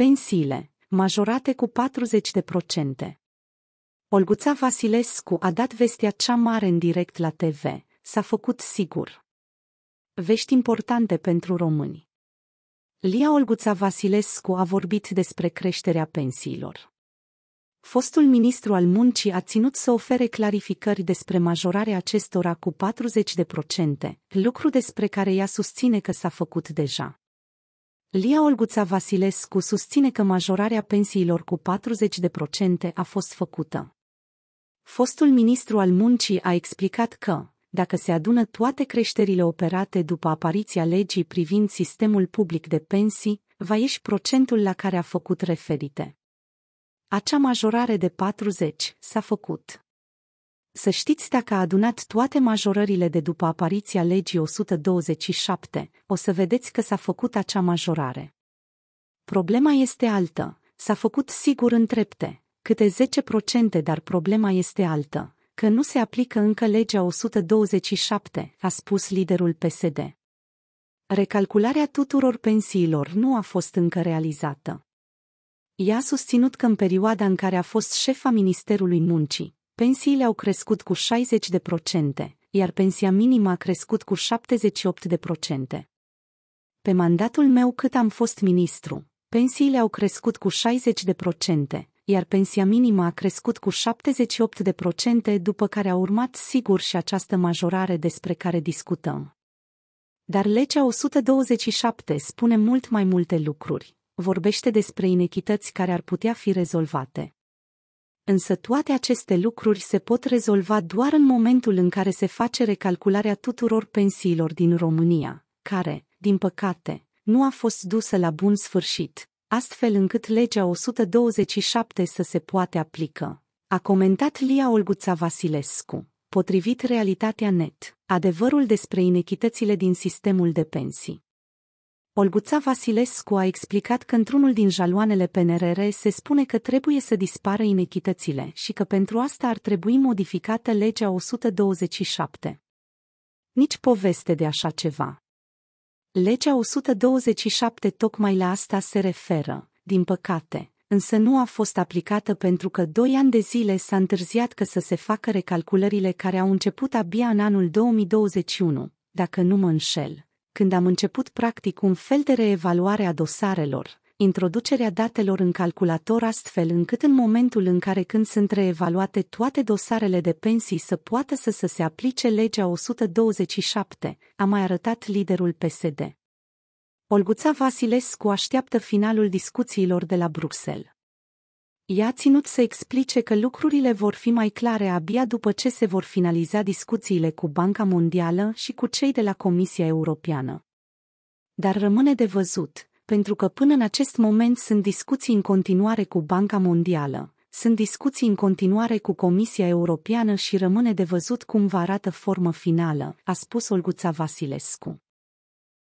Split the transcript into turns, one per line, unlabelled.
Pensiile, majorate cu 40%. Olguța Vasilescu a dat vestea cea mare în direct la TV, s-a făcut sigur. Vești importante pentru români. Lia Olguța Vasilescu a vorbit despre creșterea pensiilor. Fostul ministru al muncii a ținut să ofere clarificări despre majorarea acestora cu 40%, lucru despre care ea susține că s-a făcut deja. Lia Olguța Vasilescu susține că majorarea pensiilor cu 40% a fost făcută. Fostul ministru al muncii a explicat că, dacă se adună toate creșterile operate după apariția legii privind sistemul public de pensii, va ieși procentul la care a făcut referite. Acea majorare de 40 s-a făcut. Să știți dacă a adunat toate majorările de după apariția legii 127, o să vedeți că s-a făcut acea majorare. Problema este altă, s-a făcut sigur în trepte, câte 10%, dar problema este altă, că nu se aplică încă legea 127, a spus liderul PSD. Recalcularea tuturor pensiilor nu a fost încă realizată. Ea a susținut că în perioada în care a fost șefa Ministerului Muncii, Pensiile au crescut cu 60%, iar pensia minimă a crescut cu 78%. Pe mandatul meu cât am fost ministru, pensiile au crescut cu 60%, iar pensia minimă a crescut cu 78%, după care a urmat sigur și această majorare despre care discutăm. Dar legea 127 spune mult mai multe lucruri. Vorbește despre inechități care ar putea fi rezolvate însă toate aceste lucruri se pot rezolva doar în momentul în care se face recalcularea tuturor pensiilor din România, care, din păcate, nu a fost dusă la bun sfârșit, astfel încât legea 127 să se poate aplică. A comentat Lia Olguța Vasilescu, potrivit Realitatea Net, adevărul despre inechitățile din sistemul de pensii. Olguța Vasilescu a explicat că într-unul din jaloanele PNRR se spune că trebuie să dispară inechitățile și că pentru asta ar trebui modificată legea 127. Nici poveste de așa ceva. Legea 127 tocmai la asta se referă, din păcate, însă nu a fost aplicată pentru că doi ani de zile s-a întârziat că să se facă recalculările care au început abia în anul 2021, dacă nu mă înșel când am început practic un fel de reevaluare a dosarelor, introducerea datelor în calculator astfel încât în momentul în care când sunt reevaluate toate dosarele de pensii să poată să, să se aplice legea 127, a mai arătat liderul PSD. Olguța Vasilescu așteaptă finalul discuțiilor de la Bruxelles i-a ținut să explice că lucrurile vor fi mai clare abia după ce se vor finaliza discuțiile cu Banca Mondială și cu cei de la Comisia Europeană. Dar rămâne de văzut, pentru că până în acest moment sunt discuții în continuare cu Banca Mondială, sunt discuții în continuare cu Comisia Europeană și rămâne de văzut cum va arată formă finală, a spus Olguța Vasilescu.